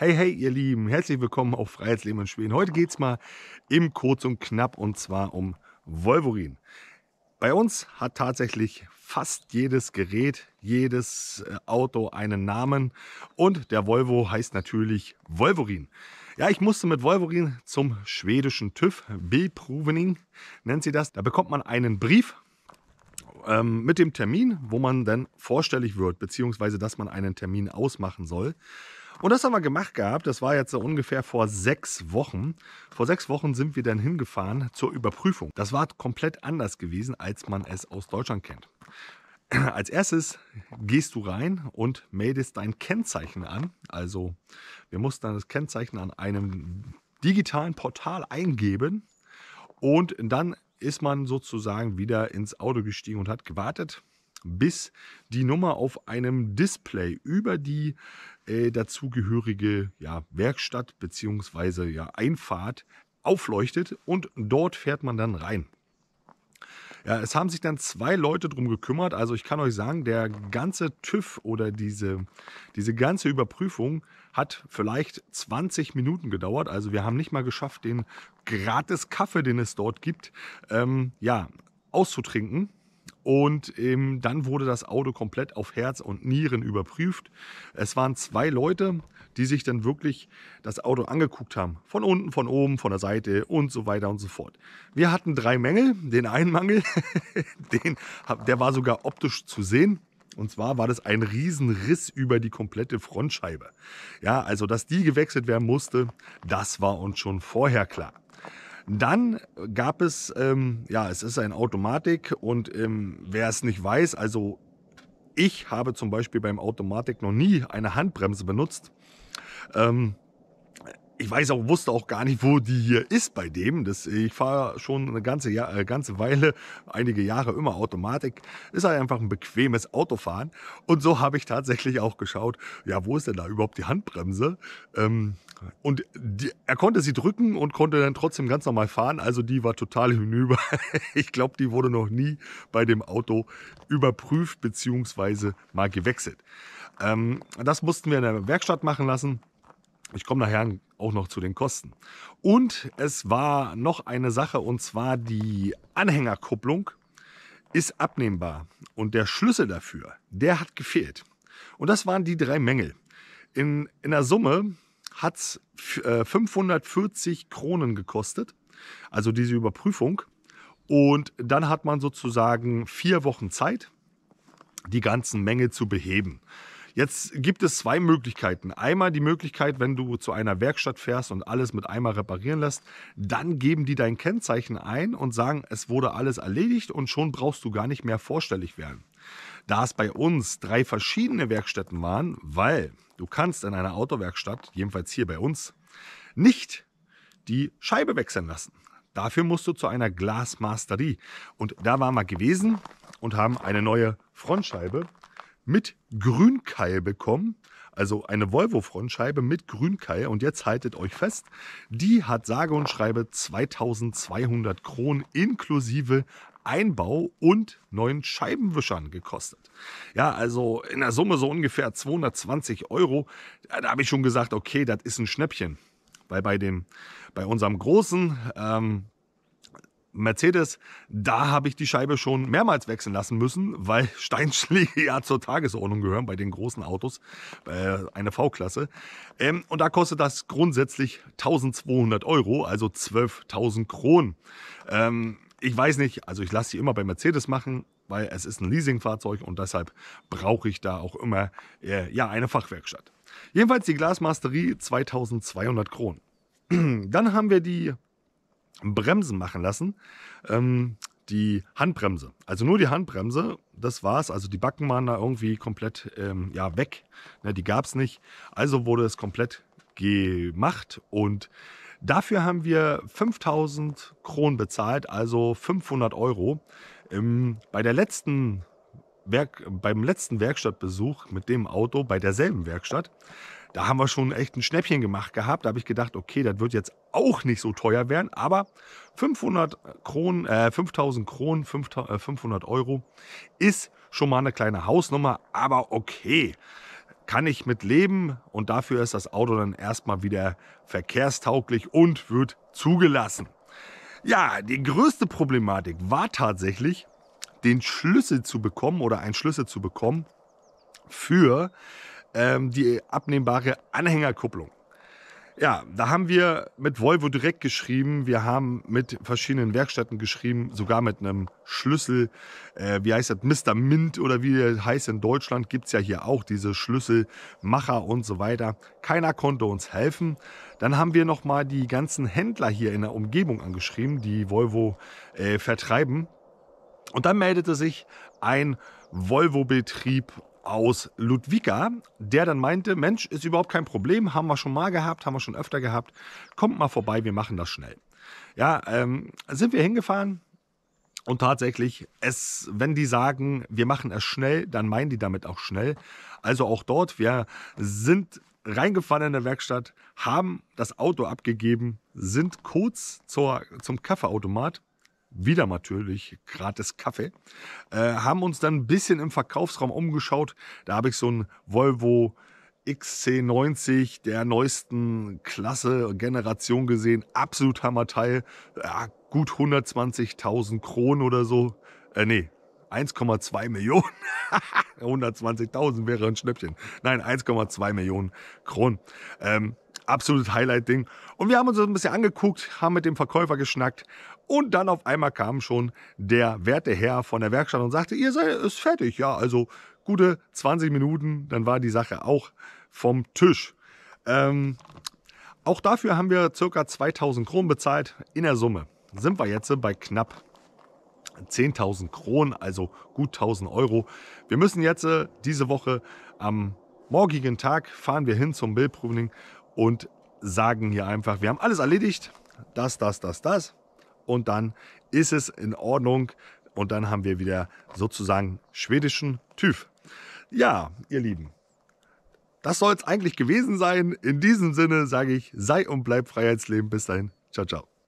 Hey, hey, ihr Lieben, herzlich willkommen auf Freiheitsleben in Schweden. Heute geht es mal im Kurz und Knapp und zwar um Wolverine. Bei uns hat tatsächlich fast jedes Gerät, jedes äh, Auto einen Namen und der Volvo heißt natürlich Wolverine. Ja, ich musste mit Wolverine zum schwedischen TÜV, Bildprovening nennt sie das. Da bekommt man einen Brief ähm, mit dem Termin, wo man dann vorstellig wird, beziehungsweise dass man einen Termin ausmachen soll. Und das haben wir gemacht gehabt. Das war jetzt so ungefähr vor sechs Wochen. Vor sechs Wochen sind wir dann hingefahren zur Überprüfung. Das war komplett anders gewesen, als man es aus Deutschland kennt. Als erstes gehst du rein und meldest dein Kennzeichen an. Also wir mussten dann das Kennzeichen an einem digitalen Portal eingeben und dann ist man sozusagen wieder ins Auto gestiegen und hat gewartet, bis die Nummer auf einem Display über die äh, dazugehörige ja, Werkstatt bzw. Ja, Einfahrt aufleuchtet und dort fährt man dann rein. Ja, es haben sich dann zwei Leute drum gekümmert. Also ich kann euch sagen, der ganze TÜV oder diese, diese ganze Überprüfung hat vielleicht 20 Minuten gedauert. Also wir haben nicht mal geschafft, den gratis Kaffee, den es dort gibt, ähm, ja, auszutrinken. Und ähm, dann wurde das Auto komplett auf Herz und Nieren überprüft. Es waren zwei Leute, die sich dann wirklich das Auto angeguckt haben. Von unten, von oben, von der Seite und so weiter und so fort. Wir hatten drei Mängel. Den einen Mangel, den, der war sogar optisch zu sehen. Und zwar war das ein Riesenriss über die komplette Frontscheibe. Ja, also dass die gewechselt werden musste, das war uns schon vorher klar. Dann gab es, ähm, ja, es ist ein Automatik und ähm, wer es nicht weiß, also ich habe zum Beispiel beim Automatik noch nie eine Handbremse benutzt. Ähm, ich weiß auch, wusste auch gar nicht, wo die hier ist bei dem. Das, ich fahre schon eine ganze, Jahr, äh, ganze Weile, einige Jahre immer Automatik. Ist halt einfach ein bequemes Autofahren. Und so habe ich tatsächlich auch geschaut, ja, wo ist denn da überhaupt die Handbremse? Ähm, und die, er konnte sie drücken und konnte dann trotzdem ganz normal fahren. Also die war total hinüber. ich glaube, die wurde noch nie bei dem Auto überprüft beziehungsweise mal gewechselt. Ähm, das mussten wir in der Werkstatt machen lassen. Ich komme nachher auch noch zu den Kosten. Und es war noch eine Sache, und zwar die Anhängerkupplung ist abnehmbar. Und der Schlüssel dafür, der hat gefehlt. Und das waren die drei Mängel. In, in der Summe hat es 540 Kronen gekostet, also diese Überprüfung. Und dann hat man sozusagen vier Wochen Zeit, die ganzen Mängel zu beheben. Jetzt gibt es zwei Möglichkeiten. Einmal die Möglichkeit, wenn du zu einer Werkstatt fährst und alles mit einmal reparieren lässt, dann geben die dein Kennzeichen ein und sagen, es wurde alles erledigt und schon brauchst du gar nicht mehr vorstellig werden. Da es bei uns drei verschiedene Werkstätten waren, weil du kannst in einer Autowerkstatt, jedenfalls hier bei uns, nicht die Scheibe wechseln lassen. Dafür musst du zu einer Glasmasterie. Und da waren wir gewesen und haben eine neue Frontscheibe mit Grünkeil bekommen. Also eine Volvo-Frontscheibe mit Grünkeil. Und jetzt haltet euch fest, die hat sage und schreibe 2200 Kronen inklusive Einbau und neuen Scheibenwischern gekostet. Ja, also in der Summe so ungefähr 220 Euro. Da habe ich schon gesagt, okay, das ist ein Schnäppchen. Weil bei, dem, bei unserem großen ähm, Mercedes, da habe ich die Scheibe schon mehrmals wechseln lassen müssen, weil Steinschläge ja zur Tagesordnung gehören bei den großen Autos, äh, eine V-Klasse. Ähm, und da kostet das grundsätzlich 1200 Euro, also 12.000 Kronen. Ähm, ich weiß nicht, also ich lasse sie immer bei Mercedes machen, weil es ist ein Leasingfahrzeug und deshalb brauche ich da auch immer äh, ja, eine Fachwerkstatt. Jedenfalls die Glasmasterie 2200 Kronen. Dann haben wir die Bremsen machen lassen. Ähm, die Handbremse. Also nur die Handbremse, das war's. Also die Backen waren da irgendwie komplett ähm, ja, weg. Ne, die gab es nicht. Also wurde es komplett gemacht und dafür haben wir 5000 Kronen bezahlt, also 500 Euro. Ähm, bei der letzten Werk, beim letzten Werkstattbesuch mit dem Auto, bei derselben Werkstatt, da haben wir schon echt ein Schnäppchen gemacht gehabt. Da habe ich gedacht, okay, das wird jetzt auch nicht so teuer werden, aber 500 Kronen, äh, 5000 Kronen, 500 äh, Euro ist schon mal eine kleine Hausnummer, aber okay kann ich mit leben und dafür ist das Auto dann erstmal wieder verkehrstauglich und wird zugelassen. Ja, die größte Problematik war tatsächlich, den Schlüssel zu bekommen oder einen Schlüssel zu bekommen für ähm, die abnehmbare Anhängerkupplung. Ja, da haben wir mit Volvo direkt geschrieben, wir haben mit verschiedenen Werkstätten geschrieben, sogar mit einem Schlüssel, äh, wie heißt das, Mr. Mint oder wie der heißt in Deutschland, gibt es ja hier auch diese Schlüsselmacher und so weiter. Keiner konnte uns helfen. Dann haben wir nochmal die ganzen Händler hier in der Umgebung angeschrieben, die Volvo äh, vertreiben. Und dann meldete sich ein Volvo-Betrieb aus Ludwika, der dann meinte, Mensch, ist überhaupt kein Problem, haben wir schon mal gehabt, haben wir schon öfter gehabt, kommt mal vorbei, wir machen das schnell. Ja, ähm, sind wir hingefahren und tatsächlich, es, wenn die sagen, wir machen es schnell, dann meinen die damit auch schnell. Also auch dort, wir sind reingefahren in der Werkstatt, haben das Auto abgegeben, sind kurz zur, zum Kaffeeautomat wieder natürlich gratis Kaffee. Äh, haben uns dann ein bisschen im Verkaufsraum umgeschaut. Da habe ich so einen Volvo XC90 der neuesten Klasse, Generation gesehen. Absolut Hammerteil. Ja, gut 120.000 Kronen oder so. Äh, nee, 1,2 Millionen. 120.000 wäre ein Schnäppchen. Nein, 1,2 Millionen Kronen. Ähm, absolutes Highlight-Ding. Und wir haben uns das ein bisschen angeguckt, haben mit dem Verkäufer geschnackt und dann auf einmal kam schon der werte Herr von der Werkstatt und sagte, ihr seid ist fertig. Ja, also gute 20 Minuten, dann war die Sache auch vom Tisch. Ähm, auch dafür haben wir ca. 2000 Kronen bezahlt. In der Summe sind wir jetzt bei knapp 10.000 Kronen, also gut 1.000 Euro. Wir müssen jetzt äh, diese Woche am morgigen Tag fahren wir hin zum Bildproving und sagen hier einfach, wir haben alles erledigt. Das, das, das, das und dann ist es in Ordnung. Und dann haben wir wieder sozusagen schwedischen TÜV. Ja, ihr Lieben, das soll es eigentlich gewesen sein. In diesem Sinne sage ich, sei und bleib Freiheitsleben. Bis dahin. Ciao, ciao.